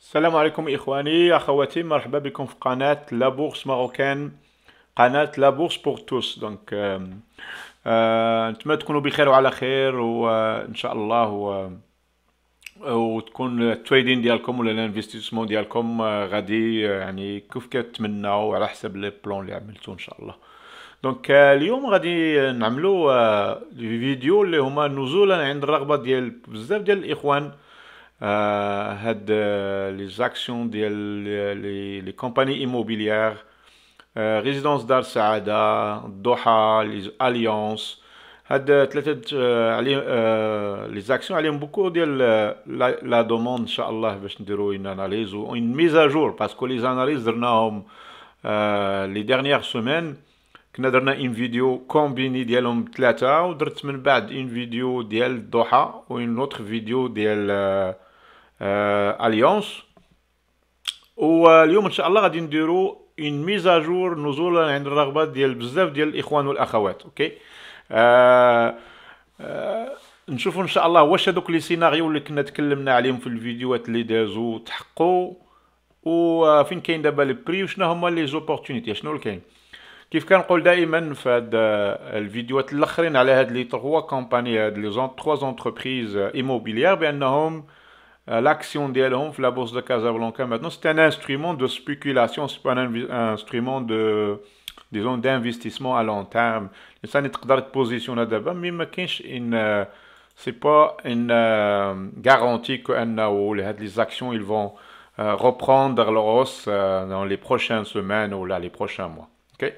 السلام عليكم اخواني اخواتي مرحبا بكم في قناه لا بورس ماروكان قناه لا بورس بور توس دونك euh, euh, نتمنى تكونوا بخير وعلى خير وان شاء الله و... وتكون التريدين ديالكم ولا الانفستيسمون ديالكم آه، غادي آه، يعني كيف كتمناو على حسب لي بلون اللي عملتو ان شاء الله دونك euh, اليوم غادي نعملو آه، فيديو اللي هما نزولا عند الرغبه ديال بزاف ديال الاخوان Euh, euh, les actions des les compagnies immobilières, résidences euh, résidence d'Al Doha, les alliances, les actions beaucoup de la, demande, inshallah, une analyse ou une mise à jour, parce que les analyses euh, les dernières semaines, nous avons une vidéo combinée de une vidéo de Doha ou une autre vidéo de اليونس آه، واليوم ان شاء الله غادي نديرو اون ميزاجور نزولا عند الرغبات ديال بزاف ديال الاخوان والاخوات اوكي آه آه نشوفوا ان شاء الله واش هذوك لي سيناريو اللي كنا تكلمنا عليهم في الفيديوهات اللي دازو تحققوا وفين كاين دابا لي بري وشنو هما لي زوبورتونيتي شنو اللي كاين كيف كنقول دائما في هاد آه، الفيديوهات الاخرين على هاد لي تروا كومباني هاد لي زون تروا زونتربريز ايموبيليير بانهم آه Euh, l'action d'Elonf, la bourse de Casablanca maintenant, c'est un instrument de spéculation, c'est pas un, instrument de disons d'investissement à long terme. position ça, c'est pas une euh, garantie كاينش c'est pas une garantie les actions ils vont euh, reprendre leur hausse dans les prochaines semaines ou là les prochains mois. OK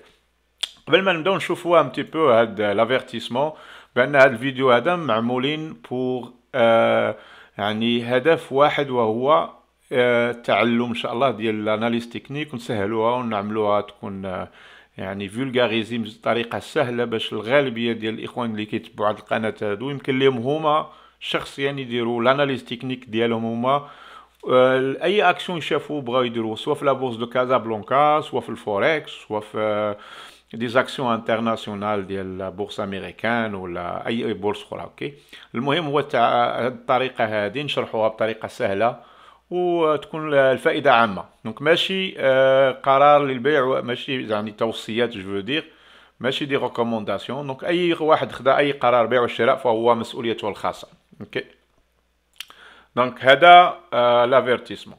Maintenant, ما نبداو un petit peu hein, l'avertissement, l'avertissement لافيرتيسمون vidéo Adam vidéo euh, يعني هدف واحد وهو آه، تعلم ان شاء الله ديال الاناليز تكنيك ونسهلوها ونعملوها تكون آه، يعني فولغاريزي بطريقه سهله باش الغالبيه ديال الاخوان اللي كيتبعوا هاد القناه هادو يمكن لهم هما شخصيا يديروا الاناليز تكنيك ديالهم هما آه، اي اكسيون شافوا بغاو يديروه سواء في لابورس دو كازابلانكا سواء في الفوركس سواء في اكسيون انترناسيونال ديال بورصه امريكان ولا اي بورصه اخرى اوكي المهم هو تاع هاد الطريقه هذه نشرحوها بطريقه سهله وتكون الفائده عامه دونك ماشي قرار للبيع ماشي يعني توصيات جو دير ماشي دي ريكومونداسيون دونك اي واحد خدا اي قرار بيع وشراء فهو مسؤوليته الخاصه اوكي دونك هذا لافيرتيسمون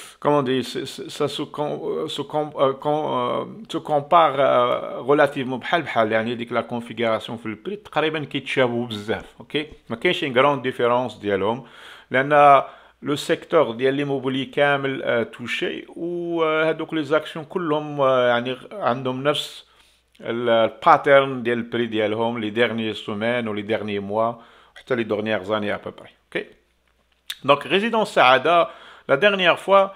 comment dire, ça, ça se, euh, euh, euh, compare relativement à que la configuration du prix, Il y ok une grande différence, le secteur de l'immobilier a touché, ou donc les actions ont l'homme euh, pattern du prix les dernières semaines ou les derniers mois, les dernières années à peu près. Donc, résidence Saada, la dernière fois,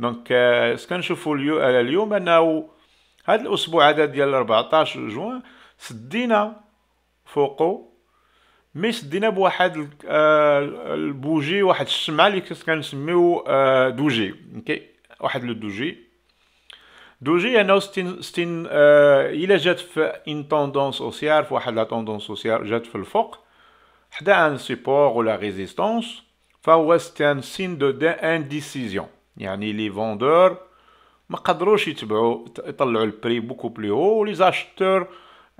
دونك اش آه، كنشوفوا آه، اليوم انه هذا الاسبوع هذا ديال 14 جوان سدينا فوقو مي سدينا بواحد آه، البوجي واحد الشمعه اللي كنسميو دوجي اوكي واحد لو دوجي دوجي انه ستين ستين الا جات في ان توندونس اوسيار في واحد لا توندونس اوسيار جات في الفوق حدا ان سيبور ولا ريزيستونس فهو ستان سين دو انديسيزيون يعني لي فوندور ما قدروش يتبعوا يطلعوا البري بوكو بلي هو ولي زاشتور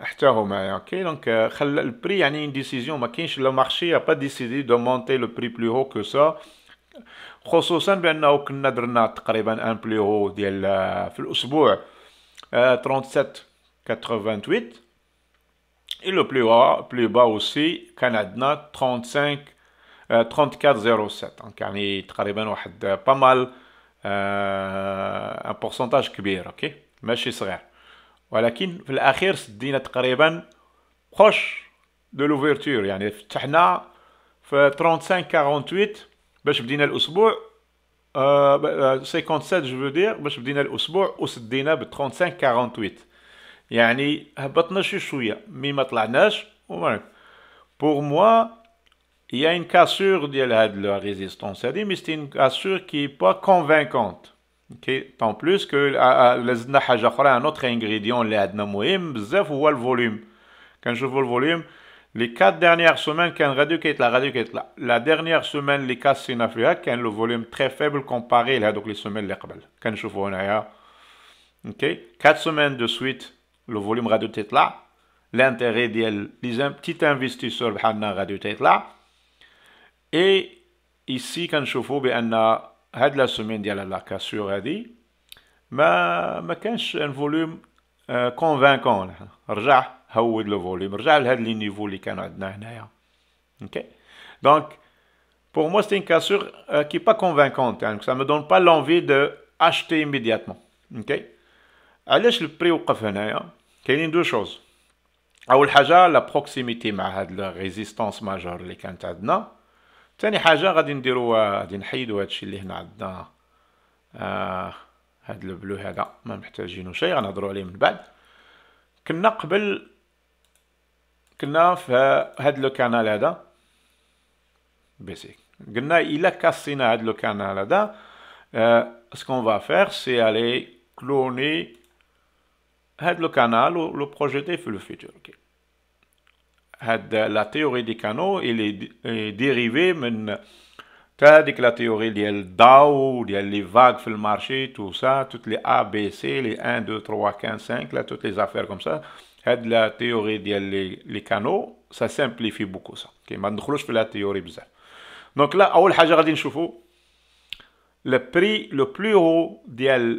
حتى هما اوكي دونك خلى البري يعني اون ديسيزيون ما كاينش لو مارشي با ديسيدي دو مونتي لو بري بلي هو كو سا خصوصا بانه كنا درنا تقريبا ان بلي هو ديال في الاسبوع 37 88 Et le plus bas, plus bas aussi, Canada, 35, euh, 34,07. Donc, يعني تقريبا واحد pas mal ان آه، بورسونتاج كبير اوكي ماشي صغير ولكن في الاخير سدينا تقريبا خوش دو لوفيرتور يعني فتحنا في 35 48 باش بدينا الاسبوع أه 57 جو دير باش بدينا الاسبوع وسدينا ب 35 48 يعني هبطنا شي شويه مي ما طلعناش بور موا il y a une cassure de la, de la résistance à mais c'est une cassure qui n'est pas convaincante. Okay? Tant plus que un autre ingrédient qui est le volume. Quand je vois le volume, les quatre dernières semaines, quand la La dernière semaine, les cas sinafria, quand le volume très faible comparé à les semaines Quand je vois OK? Quatre semaines de suite, le volume radio là. L'intérêt les petits investisseurs radio là. Et ici, quand je vois bien que la semaine de la cassure a dit, il y a un volume euh, convaincant. Rja, où est le volume Rja, il a niveau qui est là-dedans. Donc, pour moi, c'est une cassure euh, qui n'est pas convaincante. Hein? Ça ne me donne pas l'envie d'acheter immédiatement. Ok prix je le préoccupe. Hein. Il y a deux choses. La proximité de la résistance majeure qui est là ثاني حاجه غادي نديرو غادي نحيدو هادشي اللي هنا عندنا آه هاد البلو هذا ما محتاجينو شيء غنهضروا عليه من بعد كنا قبل كنا في هاد لو كانال هذا بيسيك قلنا الا كاسينا هاد لو كانال هذا آه سكون فا فير سي الي كلوني هاد لو كانال و لو بروجيتي في لو فيتور اوكي la théorie des canaux et les dérivés, la théorie de DAO, les vagues sur le marché, tout ça, toutes les ABC les 1, 2, 3, 15, 5, toutes les affaires comme ça, la théorie des canaux, ça simplifie beaucoup ça. Je ne pas la théorie Donc là, le prix le plus haut de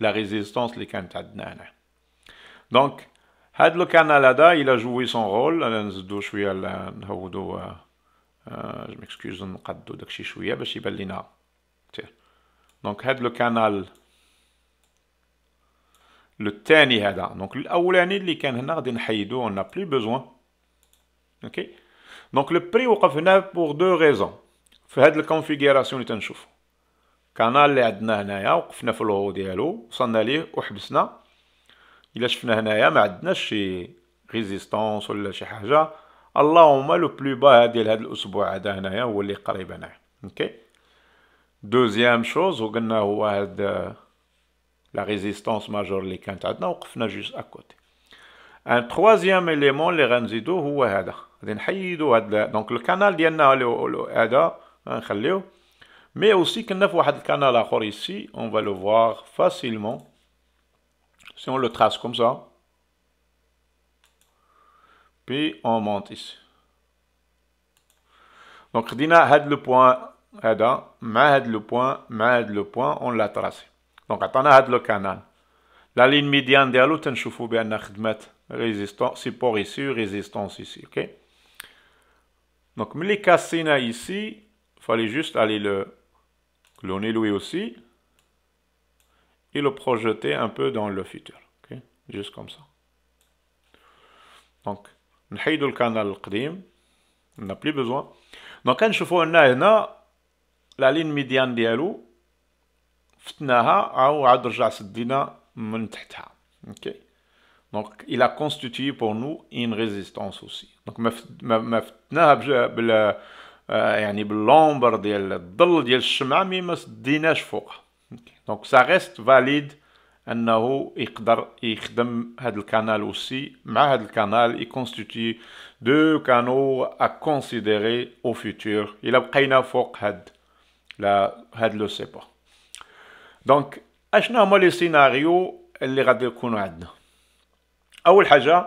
la résistance, les cantadnana. Donc, Hadlo Canalada, il a joué son rôle. Euh, euh, je m'excuse, je m'excuse, je m'excuse, je m'excuse, je m'excuse, je m'excuse, je m'excuse, Donc, Hadlo Canal, le tani Hada. Donc, l'aulani, le canhana, d'un haïdo, on n'a plus besoin. Ok Donc, le prix, on a pour deux raisons. Fait de la configuration, on a كانال اللي عندنا هنايا وقفنا في الهو ديالو وصلنا ليه وحبسنا الا شفنا هنايا ما عندناش شي ريزيستونس ولا شي حاجه اللهم لو بلو با ديال هاد الاسبوع هذا هنايا هو اللي قريب هنايا اوكي دوزيام شوز وقلنا هو هاد لا ريزيستونس ماجور اللي كانت عندنا وقفنا جوج اكوتي ان تروازيام اليمون اللي غنزيدو هو هذا غادي نحيدو هاد دونك الكانال ديالنا هذا غنخليوه mais aussi que canal ici, on va le voir facilement si on le trace comme ça. Puis on monte ici. Donc, a le point, had le point, had le point, on l'a tracé. Donc, on a le canal. La ligne médiane de l'autre, on bien résistance, support ici, résistance ici, ok? Donc, mais les ici, il fallait juste aller le l'on lui aussi et le projeter un peu dans le futur. ok, Juste comme ça. Donc, on nous le canal on n'a plus besoin. Donc, quand je fais un la ligne médiane de ok donc, il a constitué pour nous une résistance aussi. Donc, آه، يعني باللومبر ديال الظل ديال الشمعة مي ما سديناش فوقها دونك سا ريست فاليد انه يقدر يخدم هذا الكانال اوسي مع هذا الكانال يكونستيتي دو كانو ا كونسيديري او فيتور الا بقينا فوق هاد لا هاد لو سيبا دونك اشنا هما لي سيناريو اللي غادي يكونوا عندنا اول حاجه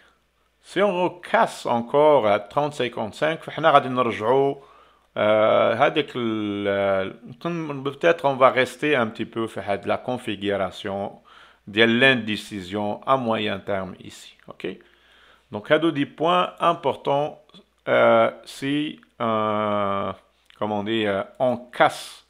Si on casse encore à 30,55, peut-être on va rester un petit peu de la configuration de l'indécision à moyen terme ici. Ok Donc, il y a des points importants si on, dit, casse.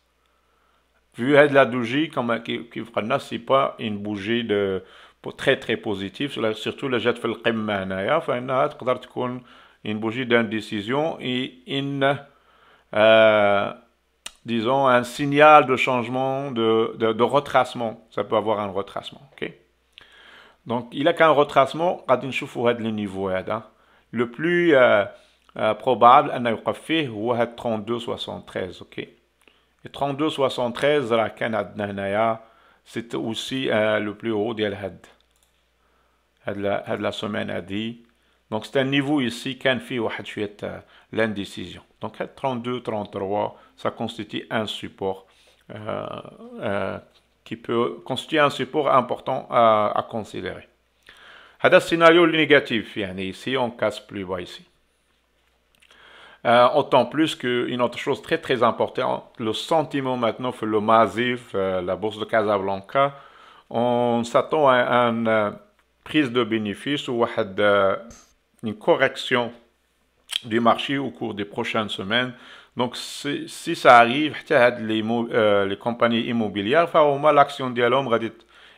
Vu la bougie, comme qui, ce pas une bougie de très très positif surtout surtout jet de la هنايا فانها تقدر تكون une bougie d'indécision et une, euh, disons, un signal de changement, de, de, retracement. Ça peut avoir un retracement. ok Donc, il a qu'un retracement, le niveau. Hein. Le plus euh, euh, probable, c'est 32 32.73, ok Et 32-73, c'est aussi euh, le plus haut de had la semaine a dit donc c'est un niveau ici qu'un ou واحد euh, l'indécision donc 32 33 ça constitue un support euh, qui peut constituer un support important à, à considérer un scénario négatif ici on casse plus bas ici euh, autant plus qu'une autre chose très très importante, le sentiment maintenant fait le massif, la bourse de Casablanca, on s'attend à, une euh, prise de bénéfice ou à une correction du marché au cours des prochaines semaines. Donc si, ça arrive, les, immobilières, euh, les compagnies immobilières, l'action de l'homme,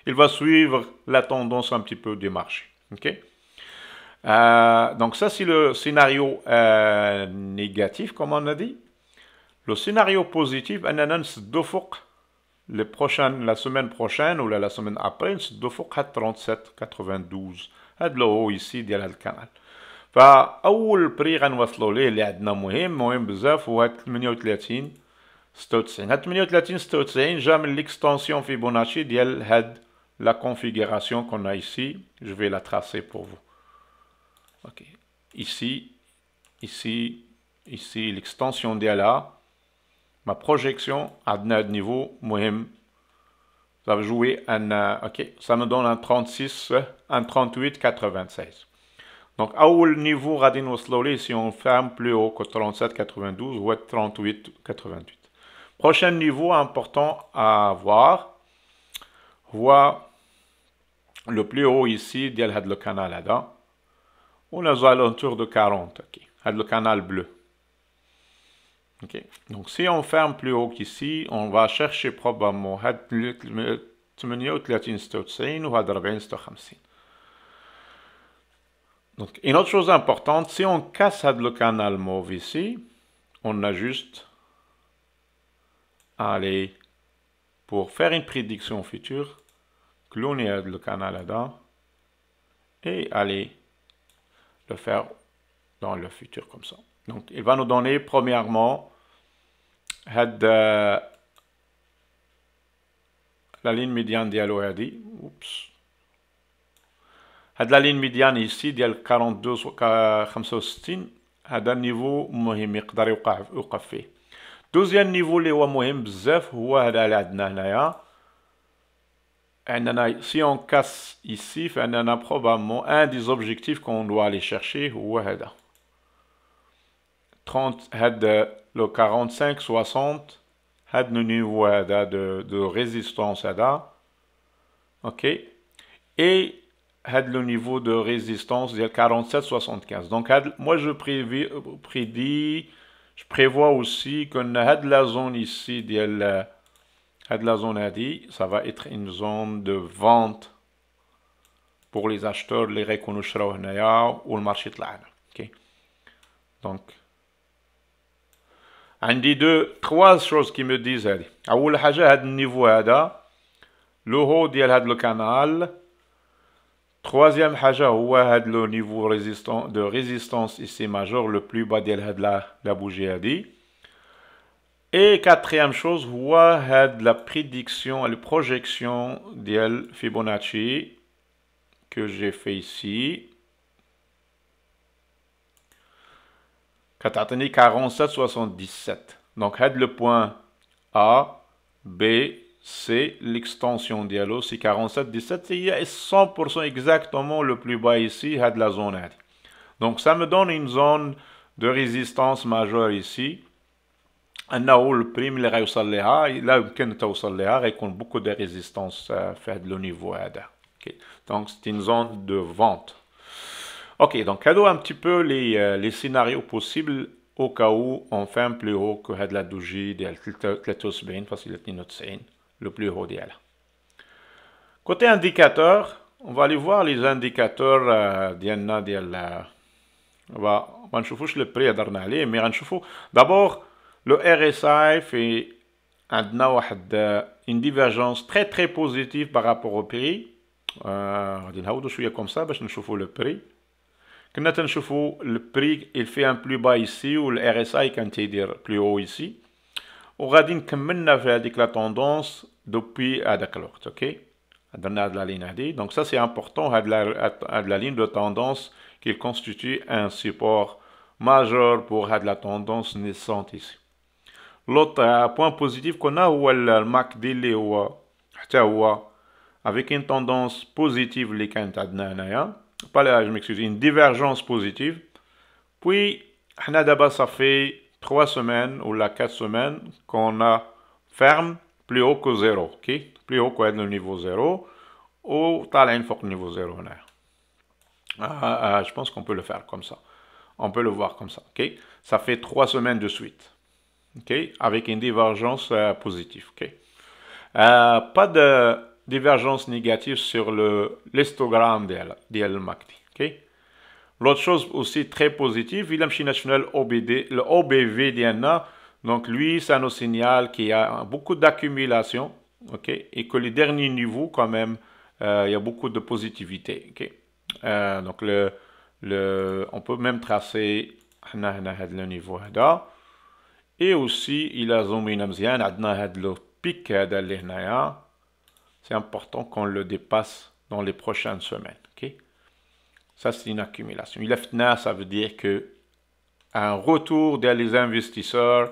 il va suivre la tendance un petit peu du marché. ok euh, donc, ça c'est le scénario euh, négatif, comme on a dit. Le scénario positif, on a deux fois la semaine prochaine ou la semaine après, on a trois à 37,92. C'est là-haut ici, c'est le canal. Alors, le prix que nous avons fait, c'est le moment de faire une vidéo latine. C'est le moment de faire une C'est le de de Fibonacci. la configuration qu'on a ici. Je vais la tracer pour vous. OK. Ici, ici, ici, l'extension DLA. Ma projection à un niveau, Moi, Ça va jouer un, euh, OK, ça me donne un 36, un 38, 96. Donc, à le niveau radino slowly, si on ferme plus haut que 37, 92 ou 38, 88. Prochain niveau important à voir, voir le plus haut ici, d'El le là-dedans, on est aux alentours de 40, ok. le canal bleu. ok Donc, si on ferme plus haut qu'ici, on va chercher probablement 38 ou 40 Donc, une autre chose importante, si on casse le canal mauve ici, on a juste à aller pour faire une prédiction future, cloner le canal là-dedans et aller le faire dans le futur comme ça. Donc, il va nous donner premièrement euh, la ligne médiane de l'OAD. Oups. la ligne médiane ici, de 42 65. Had un niveau, Deuxième niveau, le niveau, c'est le niveau, si on casse ici, on a probablement un des objectifs qu'on doit aller chercher, ou 30 le 45 60 le niveau de résistance OK et le niveau de résistance 47 75 donc moi je je prévois aussi que la zone ici de la zone ID, ça va être une zone de vente pour les acheteurs, les reconnaissants ou le marché de l'âne. Donc, on dit deux, trois choses qui me disent. Aoul Haja niveau le haut de le canal. Troisième Haja a le niveau de résistance ici majeur, le plus bas de la bougie et quatrième chose, voyez la prédiction, la projection de Fibonacci que j'ai fait ici. Katatani 4777. Donc, had le point A, B, C, l'extension d'Elo, c'est 4717. Et il 100% exactement le plus bas ici, had la zone Donc, ça me donne une zone de résistance majeure ici on a eu le prix qui est arrivé, il a pu a beaucoup de résistance à euh, ce niveau-là. Donc, c'est une zone de vente. Ok, donc voici un petit peu euh, les scénarios possibles au cas où on ferme plus haut que ce la vous avez vu, parce qu'il y scène, le plus haut de là Côté indicateurs, on va aller voir les indicateurs euh, de... On va on voir le prix de l'analyse, mais on va d'abord, le RSI fait euh, une divergence très très positive par rapport au prix. Euh, comme ça, bah, je le prix. Quand le prix, il fait un plus bas ici, ou le RSI quand plus haut ici. On va dire que la tendance depuis à Ok la ligne Donc ça c'est important à la, la ligne de tendance qui constitue un support majeur pour de la tendance naissante ici l'autre point positif qu'on a où elle marque des avec une tendance positive hein. pas je m'excuse, une divergence positive. Puis, ça fait trois semaines ou la quatre semaines qu'on a ferme plus haut que zéro, ok? Plus haut que le niveau zéro ou as un que niveau zéro. Ah, ah, ah, je pense qu'on peut le faire comme ça. On peut le voir comme ça, ok? Ça fait trois semaines de suite avec une divergence euh, positive. Euh, pas de divergence négative sur l'histogramme de l'Almakti. L'autre chose aussi très positive, il a national OBD, le OBV DNA, donc lui, ça nous signale qu'il y a beaucoup d'accumulation et que les derniers niveaux, quand même, euh, il y a beaucoup de positivité. donc le, le, on peut même tracer ah, le niveau hein, et aussi, il a zoomé que c'est important qu'on le dépasse dans les prochaines semaines. dépasse Ça, c'est une accumulation. Il ça veut dire que un retour des investisseurs,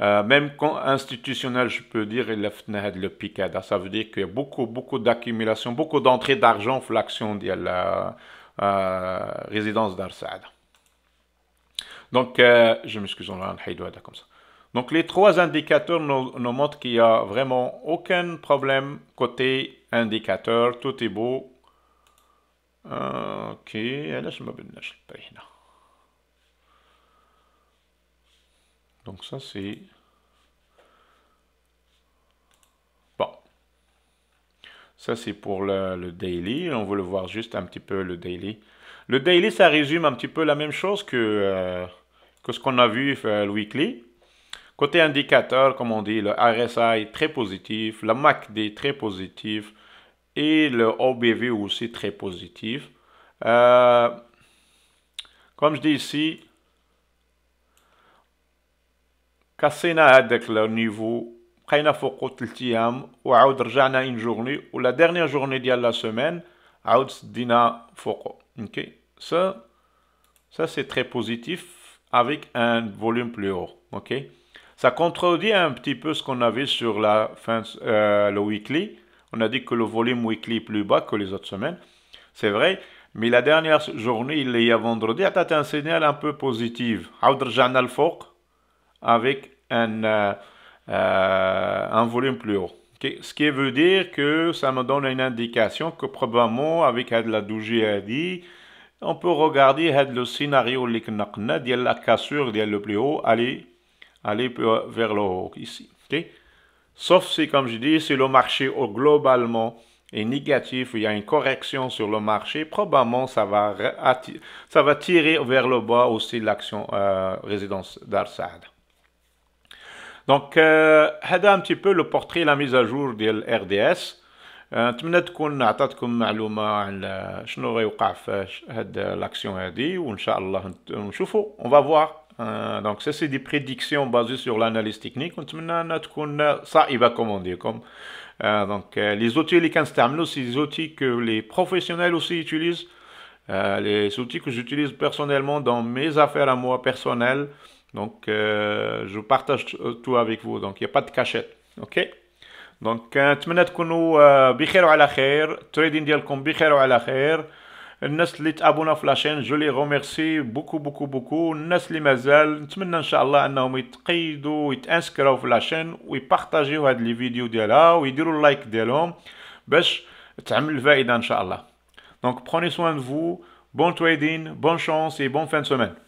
euh, même institutionnel, je peux dire, il le pic. Ça veut dire qu'il y a beaucoup, beaucoup d'accumulation, beaucoup d'entrées d'argent pour l'action de la euh, résidence d'Arsada. Donc, euh, je m'excuse, on a un comme ça. Donc, les trois indicateurs nous, montrent qu'il n'y a vraiment aucun problème côté indicateur. Tout est beau. Euh, OK. Donc, ça, c'est... Bon. Ça, c'est pour le, daily. On veut le voir juste un petit peu, le daily. Le daily, ça résume un petit peu la même chose que, euh, que ce qu'on a vu euh, le weekly. Côté indicateur, comme on dit, le RSI est très positif, le MACD est très positif et le OBV aussi très positif. Euh, comme je dis ici, كسينا هذاك النيفو بقينا فوق et ou وعاود رجعنا ان جورني la ديرنيير جورني ديال لا سيمين عاود سدينا OK. Ça, ça c'est très positif avec un volume plus haut. OK. Ça contredit un petit peu ce qu'on avait sur la fin, euh, le weekly. On a dit que le volume weekly est plus bas que les autres semaines. C'est vrai. Mais la dernière journée, il y a vendredi, a ah, un signal un peu positif. Avec un, euh, euh, un volume plus haut. Ce qui veut dire que ça me donne une indication que probablement avec la dit, on peut regarder le scénario de la cassure de le plus haut, aller, aller vers le haut ici. Sauf si, comme je dis, si le marché globalement est négatif, il y a une correction sur le marché, probablement ça va, ça va tirer vers le bas aussi l'action euh, résidence d'Arsad. Donc, c'est euh, un petit peu le portrait, la mise à jour de RDS. Tu qu'on information sur on va voir. Euh, donc, c'est des prédictions basées sur l'analyse technique. Euh, ça, il va commander Donc, les outils, les aussi outils que les professionnels aussi utilisent, les outils que j'utilise personnellement dans mes affaires à moi personnelles. Donc, je partage tout avec vous. Donc, il n'y a pas de cachette. OK Donc je نتمنى تكونوا بخير وعلى خير beaucoup ديالكم بخير وعلى خير الناس اللي تابونا في لاشين جو لي غوميرسي بوكو بوكو بوكو الناس اللي مازال نتمنى ان شاء الله انهم يتقيدوا ويتانسكراو في لاشين ويبارطاجيو هاد ديالها ويديروا اللايك ديالهم باش تعمل الفائده ان شاء الله prenez soin de vous, bon trading, bonne chance et fin de semaine.